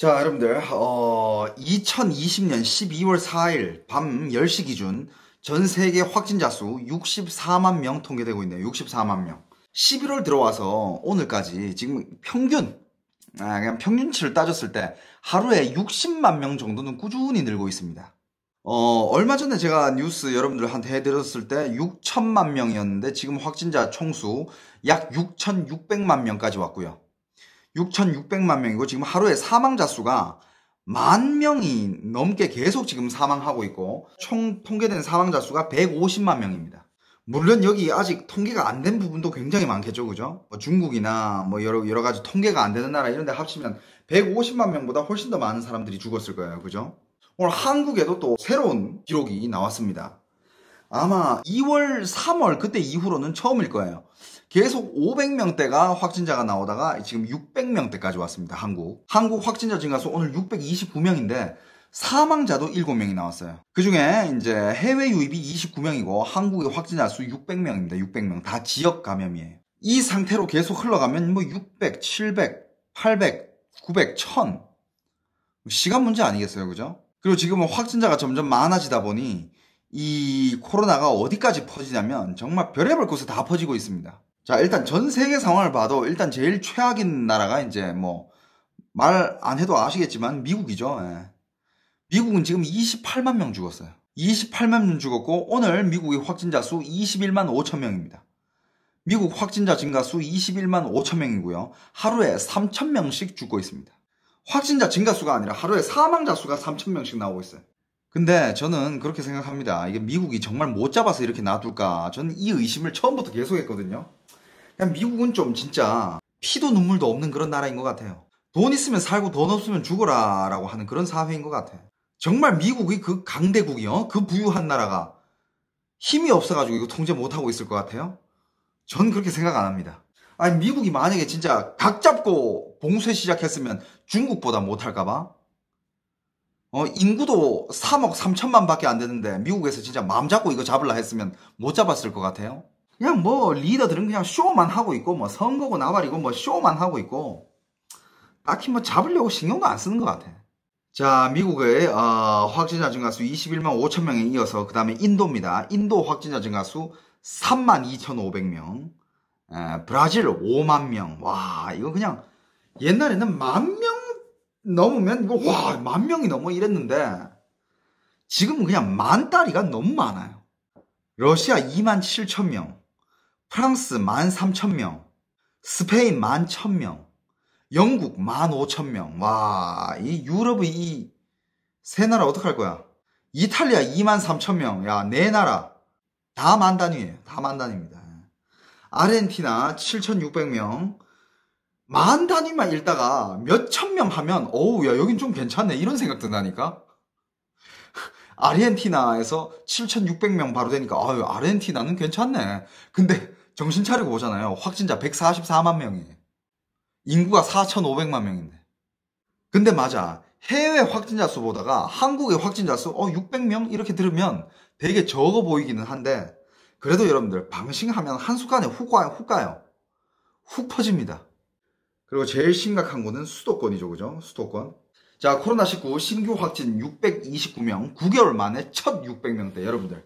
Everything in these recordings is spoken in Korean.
자, 여러분들, 어, 2020년 12월 4일 밤 10시 기준 전 세계 확진자 수 64만 명 통계되고 있네요. 64만 명. 11월 들어와서 오늘까지 지금 평균, 아, 그냥 평균치를 따졌을 때 하루에 60만 명 정도는 꾸준히 늘고 있습니다. 어, 얼마 전에 제가 뉴스 여러분들한테 해드렸을 때 6천만 명이었는데 지금 확진자 총수 약 6,600만 명까지 왔고요. 6,600만 명이고 지금 하루에 사망자 수가 만 명이 넘게 계속 지금 사망하고 있고 총 통계된 사망자 수가 150만 명입니다. 물론 여기 아직 통계가 안 된 부분도 굉장히 많겠죠, 그죠? 뭐 중국이나 뭐 여러, 여러 가지 통계가 안 되는 나라 이런 데 합치면 150만 명보다 훨씬 더 많은 사람들이 죽었을 거예요, 그죠? 오늘 한국에도 또 새로운 기록이 나왔습니다. 아마 2월, 3월 그때 이후로는 처음일 거예요. 계속 500명대가 확진자가 나오다가 지금 600명대까지 왔습니다. 한국. 한국 확진자 증가수 오늘 629명인데 사망자도 7명이 나왔어요. 그 중에 이제 해외 유입이 29명이고 한국의 확진자 수 600명입니다. 600명. 다 지역 감염이에요. 이 상태로 계속 흘러가면 뭐 600, 700, 800, 900, 1000. 시간 문제 아니겠어요? 그죠? 그리고 지금은 확진자가 점점 많아지다 보니 이 코로나가 어디까지 퍼지냐면 정말 별의별 곳에 다 퍼지고 있습니다. 자, 일단 전 세계 상황을 봐도 일단 제일 최악인 나라가 이제 뭐 말 안 해도 아시겠지만 미국이죠. 예. 미국은 지금 28만 명 죽었어요. 28만 명 죽었고 오늘 미국의 확진자 수 21만 5천 명입니다. 미국 확진자 증가 수 21만 5천 명이고요. 하루에 3천 명씩 죽고 있습니다. 확진자 증가 수가 아니라 하루에 사망자 수가 3천 명씩 나오고 있어요. 근데 저는 그렇게 생각합니다. 이게 미국이 정말 못 잡아서 이렇게 놔둘까? 저는 이 의심을 처음부터 계속했거든요. 그냥 미국은 좀 진짜 피도 눈물도 없는 그런 나라인 것 같아요. 돈 있으면 살고 돈 없으면 죽어라라고 하는 그런 사회인 것 같아. 정말 미국이 그 강대국이요, 그 부유한 나라가 힘이 없어가지고 이거 통제 못 하고 있을 것 같아요. 전 그렇게 생각 안 합니다. 아니 미국이 만약에 진짜 각 잡고 봉쇄 시작했으면 중국보다 못할까봐 어, 인구도 3억 3천만 밖에 안 되는데 미국에서 진짜 마음 잡고 이거 잡을라 했으면 못 잡았을 것 같아요. 그냥 뭐 리더들은 그냥 쇼만 하고 있고 뭐 선거고 나발이고 뭐 쇼만 하고 있고 딱히 뭐 잡으려고 신경도 안 쓰는 것 같아. 자, 미국의 어, 확진자 증가수 21만 5천 명에 이어서 그 다음에 인도입니다. 인도 확진자 증가수 3만 2,500명, 브라질 5만 명. 와, 이거 그냥 옛날에는 만 명. 넘으면 이거 와, 만 명이 넘어 이랬는데 지금은 그냥 만 따리가 너무 많아요. 러시아 2만 7천 명, 프랑스 1만 3천 명, 스페인 1만 1천 명, 영국 1만 5천 명. 와, 이 유럽의 이 세 나라 어떡할 거야? 이탈리아 2만 3천 명. 야, 네 나라 다 만 단위예요. 다만 단위입니다. 아르헨티나 7,600명, 만 단위만 읽다가 몇 천 명 하면 어우 야 여긴 좀 괜찮네 이런 생각 든다니까 아르헨티나에서 7,600명 바로 되니까 아유 아르헨티나는 괜찮네 근데 정신 차리고 보잖아요 확진자 144만 명이 인구가 4,500만 명인데 근데 맞아 해외 확진자 수 보다가 한국의 확진자 수 어 600명 이렇게 들으면 되게 적어 보이기는 한데 그래도 여러분들 방심하면 한순간에 훅, 와요, 훅 가요 훅 퍼집니다 그리고 제일 심각한 거는 수도권이죠. 그죠? 수도권. 자, 코로나19 신규 확진 629명, 9개월 만에 첫 600명대, 여러분들.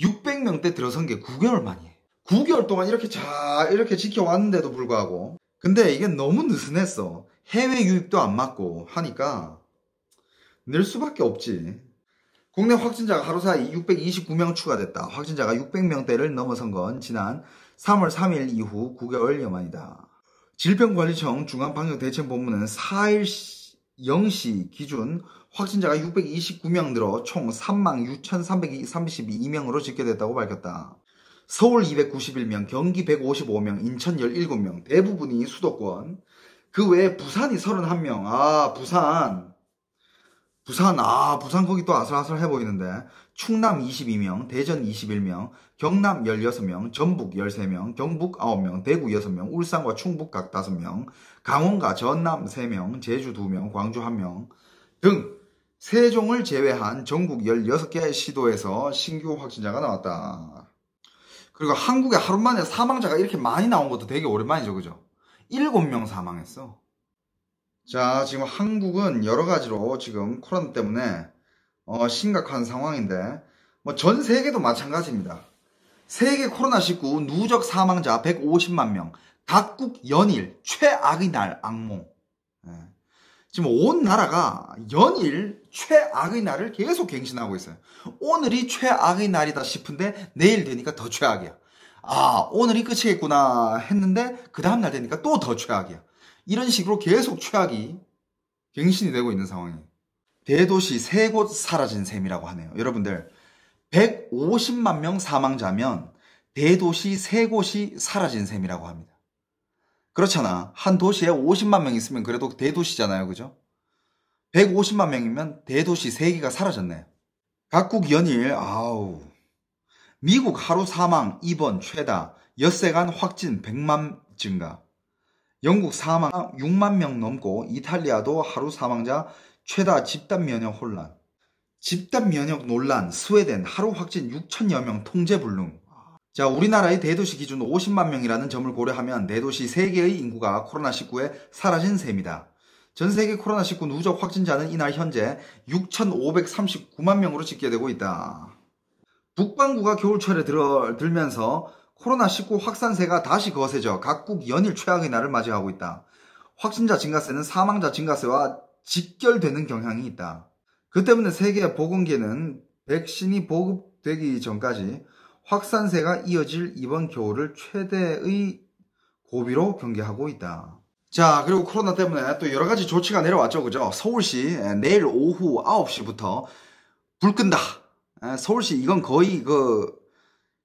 600명대 들어선 게 9개월 만이에요. 9개월 동안 이렇게 잘, 이렇게 지켜왔는데도 불구하고. 근데 이게 너무 느슨했어. 해외 유입도 안 맞고 하니까 늘 수밖에 없지. 국내 확진자가 하루 사이 629명 추가됐다. 확진자가 600명대를 넘어선 건 지난 3월 3일 이후 9개월여 만이다. 질병관리청 중앙방역대책본부는 4일 0시 기준 확진자가 629명 늘어 총3 6,332명으로 집계됐다고 밝혔다. 서울 291명, 경기 155명, 인천 17명, 대부분이 수도권. 그 외에 부산이 31명. 아, 부산. 부산, 아, 부산 거기 또 아슬아슬해 보이는데. 충남 22명, 대전 21명, 경남 16명, 전북 13명, 경북 9명, 대구 6명, 울산과 충북 각 5명, 강원과 전남 3명, 제주 2명, 광주 1명 등 세종을 제외한 전국 16개 시도에서 신규 확진자가 나왔다. 그리고 한국에 하루 만에 사망자가 이렇게 많이 나온 것도 되게 오랜만이죠, 그죠? 7명 사망했어. 자, 지금 한국은 여러 가지로 지금 코로나 때문에 어, 심각한 상황인데 뭐 전 세계도 마찬가지입니다. 세계 코로나19 누적 사망자 150만 명, 각국 연일 최악의 날 악몽. 예. 지금 온 나라가 연일 최악의 날을 계속 갱신하고 있어요. 오늘이 최악의 날이다 싶은데 내일 되니까 더 최악이야. 아, 오늘이 끝이겠구나 했는데 그 다음날 되니까 또 더 최악이야. 이런 식으로 계속 최악이 갱신이 되고 있는 상황이에요. 대도시 세 곳 사라진 셈이라고 하네요. 여러분들 150만 명 사망자면 대도시 세 곳이 사라진 셈이라고 합니다. 그렇잖아. 한 도시에 50만 명 있으면 그래도 대도시잖아요. 그죠? 150만 명이면 대도시 세개가 사라졌네. 각국 연일, 아우. 미국 하루 사망 2번 최다, 엿새간 확진 100만 증가. 영국 사망 6만 명 넘고 이탈리아도 하루 사망자 최다 집단 면역 혼란. 집단 면역 논란, 스웨덴 하루 확진 6천여 명 통제 불능. 자, 우리나라의 대도시 기준 50만 명이라는 점을 고려하면 대도시 3개의 인구가 코로나19에 사라진 셈이다. 전 세계 코로나19 누적 확진자는 이날 현재 6,539만 명으로 집계되고 있다. 북반구가 겨울철에 들 들면서 코로나19 확산세가 다시 거세져 각국 연일 최악의 날을 맞이하고 있다. 확진자 증가세는 사망자 증가세와 직결되는 경향이 있다. 그 때문에 세계 보건계는 백신이 보급되기 전까지 확산세가 이어질 이번 겨울을 최대의 고비로 경계하고 있다. 자, 그리고 코로나 때문에 또 여러 가지 조치가 내려왔죠. 그죠? 서울시 내일 오후 9시부터 불 끈다. 서울시 이건 거의 그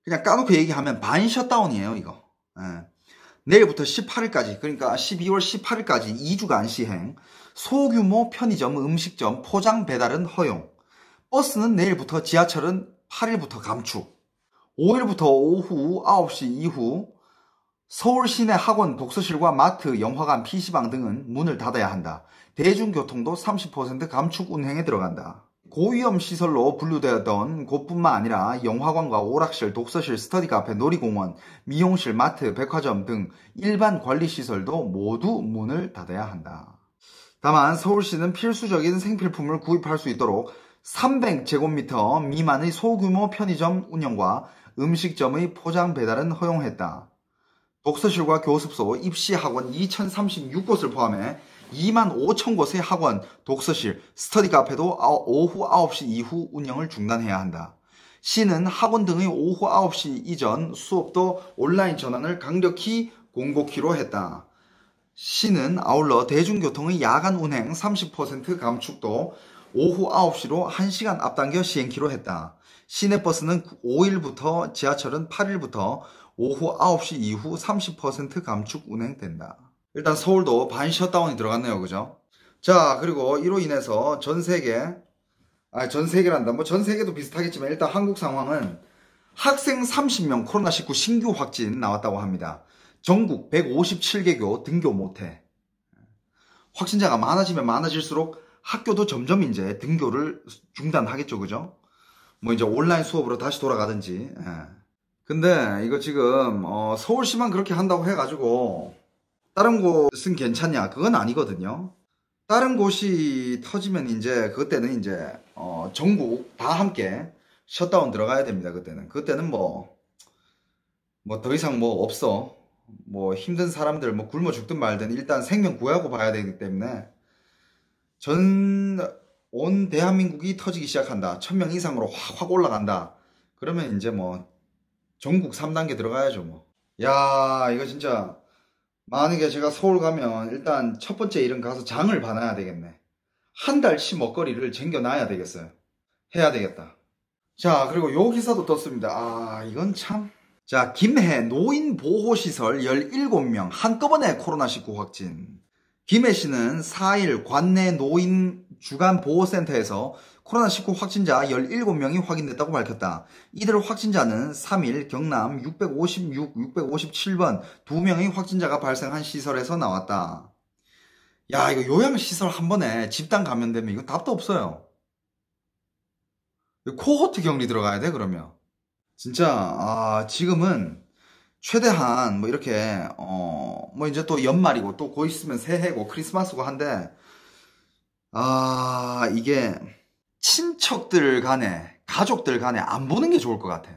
그냥 까놓고 얘기하면 반 셧다운이에요, 이거. 예. 내일부터 18일까지, 그러니까 12월 18일까지 2주간 시행. 소규모 편의점, 음식점, 포장 배달은 허용. 버스는 내일부터, 지하철은 8일부터 감축. 5일부터 오후 9시 이후 서울 시내 학원, 독서실과 마트, 영화관, PC방 등은 문을 닫아야 한다. 대중교통도 30% 감축 운행에 들어간다. 고위험 시설로 분류되었던 곳뿐만 아니라 영화관과 오락실, 독서실, 스터디 카페, 놀이공원, 미용실, 마트, 백화점 등 일반 관리 시설도 모두 문을 닫아야 한다. 다만 서울시는 필수적인 생필품을 구입할 수 있도록 300제곱미터 미만의 소규모 편의점 운영과 음식점의 포장 배달은 허용했다. 독서실과 교습소, 입시학원 2036곳을 포함해 2만 5천 곳의 학원, 독서실, 스터디 카페도 오후 9시 이후 운영을 중단해야 한다. 시는 학원 등의 오후 9시 이전 수업도 온라인 전환을 강력히 공고키로 했다. 시는 아울러 대중교통의 야간 운행 30% 감축도 오후 9시로 1시간 앞당겨 시행키로 했다. 시내버스는 5일부터 지하철은 8일부터 오후 9시 이후 30% 감축 운행된다. 일단 서울도 반 셧다운이 들어갔네요. 그죠? 자, 그리고 이로 인해서 전 세계, 아, 전 세계란다. 뭐 전 세계도 비슷하겠지만 일단 한국 상황은 학생 30명 코로나19 신규 확진 나왔다고 합니다. 전국 157개교 등교 못해. 확진자가 많아지면 많아질수록 학교도 점점 이제 등교를 중단하겠죠, 그죠? 뭐 이제 온라인 수업으로 다시 돌아가든지. 예. 근데 이거 지금 어 서울시만 그렇게 한다고 해가지고 다른 곳은 괜찮냐? 그건 아니거든요. 다른 곳이 터지면 이제 그때는 이제 어, 전국 다 함께 셧다운 들어가야 됩니다. 그때는 그때는 뭐 뭐 더 이상 뭐 없어 뭐 힘든 사람들 뭐 굶어 죽든 말든 일단 생명 구하고 봐야 되기 때문에 전 온 대한민국이 터지기 시작한다. 천 명 이상으로 확 확 올라간다. 그러면 이제 뭐 전국 3단계 들어가야죠 뭐. 야 이거 진짜 만약에 제가 서울 가면 일단 첫 번째 일은 가서 장을 봐놔야 되겠네. 한 달치 먹거리를 쟁겨놔야 되겠어요. 해야 되겠다. 자, 그리고 요 기사도 떴습니다. 아, 이건 참. 자, 김해 노인보호시설 17명 한꺼번에 코로나19 확진. 김해 시는 4일 관내 노인 주간보호센터에서 코로나19 확진자 17명이 확인됐다고 밝혔다. 이들 확진자는 3일 경남 656, 657번 2명의 확진자가 발생한 시설에서 나왔다. 야, 이거 요양시설 한 번에 집단 감염되면 이거 답도 없어요. 코호트 격리 들어가야 돼, 그러면. 진짜, 아, 지금은 최대한 뭐 이렇게, 어, 뭐 이제 또 연말이고 또 곧 있으면 새해고 크리스마스고 한데, 아, 이게, 친척들 간에, 가족들 간에 안 보는 게 좋을 것 같아.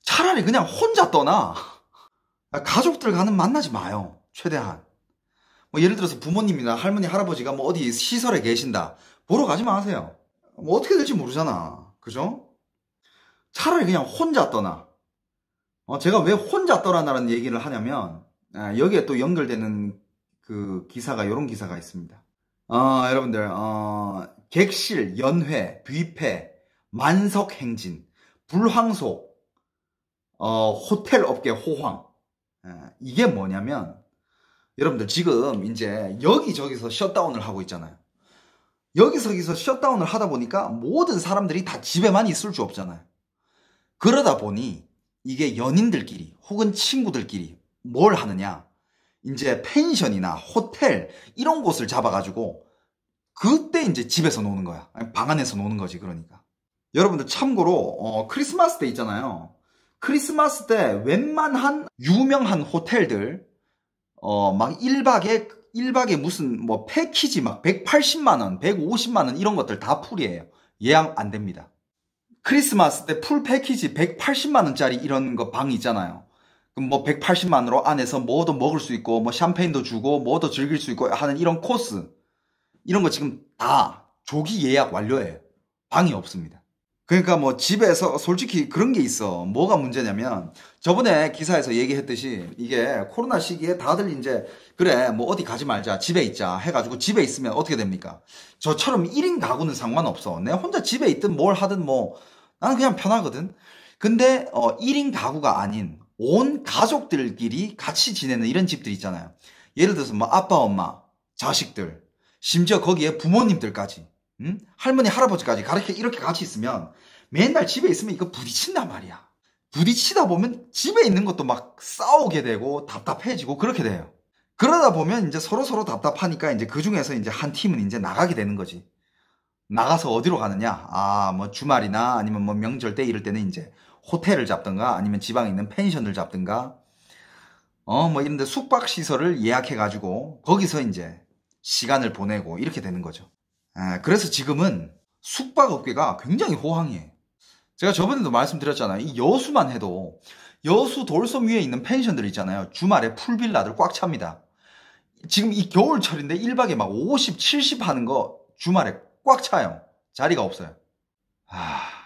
차라리 그냥 혼자 떠나. 가족들 간은 만나지 마요. 최대한. 뭐 예를 들어서 부모님이나 할머니, 할아버지가 뭐 어디 시설에 계신다. 보러 가지 마세요. 뭐 어떻게 될지 모르잖아. 그죠? 차라리 그냥 혼자 떠나. 어, 제가 왜 혼자 떠나라는 얘기를 하냐면, 아, 여기에 또 연결되는 그 기사가, 이런 기사가 있습니다. 어, 여러분들, 어, 객실, 연회, 뷔페, 만석 행진, 불황소, 어, 호텔 업계 호황. 예, 이게 뭐냐면, 여러분들 지금 이제 여기저기서 셧다운을 하고 있잖아요. 여기서기서 셧다운을 하다 보니까 모든 사람들이 다 집에만 있을 수 없잖아요. 그러다 보니 이게 연인들끼리 혹은 친구들끼리 뭘 하느냐. 이제 펜션이나 호텔 이런 곳을 잡아가지고 그때 이제 집에서 노는 거야. 방 안에서 노는 거지 그러니까. 여러분들 참고로 어, 크리스마스 때 있잖아요. 크리스마스 때 웬만한 유명한 호텔들 어, 막 1박에 1박에 무슨 뭐 패키지 막 180만 원, 150만 원 이런 것들 다 풀이에요. 예약 안 됩니다. 크리스마스 때 풀 패키지 180만 원짜리 이런 거 방 있잖아요. 뭐 180만으로 안에서 뭐도 먹을 수 있고 뭐 샴페인도 주고 뭐도 즐길 수 있고 하는 이런 코스 이런 거 지금 다 조기 예약 완료예요. 방이 없습니다. 그러니까 뭐 집에서 솔직히 그런 게 있어. 뭐가 문제냐면 저번에 기사에서 얘기했듯이 이게 코로나 시기에 다들 이제 그래 뭐 어디 가지 말자 집에 있자 해가지고 집에 있으면 어떻게 됩니까? 저처럼 1인 가구는 상관없어. 내 혼자 집에 있든 뭘 하든 뭐 나는 그냥 편하거든. 근데 어 1인 가구가 아닌 온 가족들끼리 같이 지내는 이런 집들 있잖아요. 예를 들어서 뭐 아빠, 엄마, 자식들, 심지어 거기에 부모님들까지, 음? 할머니, 할아버지까지 가르켜 이렇게 같이 있으면 맨날 집에 있으면 이거 부딪힌단 말이야. 부딪히다 보면 집에 있는 것도 막 싸우게 되고 답답해지고 그렇게 돼요. 그러다 보면 이제 서로서로 답답하니까 이제 그 중에서 이제 한 팀은 이제 나가게 되는 거지. 나가서 어디로 가느냐? 아, 뭐 주말이나 아니면 뭐 명절 때 이럴 때는 이제 호텔을 잡든가 아니면 지방에 있는 펜션을 잡든가 어 뭐 이런데 숙박 시설을 예약해 가지고 거기서 이제 시간을 보내고 이렇게 되는 거죠. 아, 그래서 지금은 숙박업계가 굉장히 호황이에요. 제가 저번에도 말씀드렸잖아요. 이 여수만 해도 여수 돌섬 위에 있는 펜션들 있잖아요. 주말에 풀빌라들 꽉 찹니다. 지금 이 겨울철인데 1박에 막 50, 70 하는 거 주말에 꽉 차요. 자리가 없어요. 아...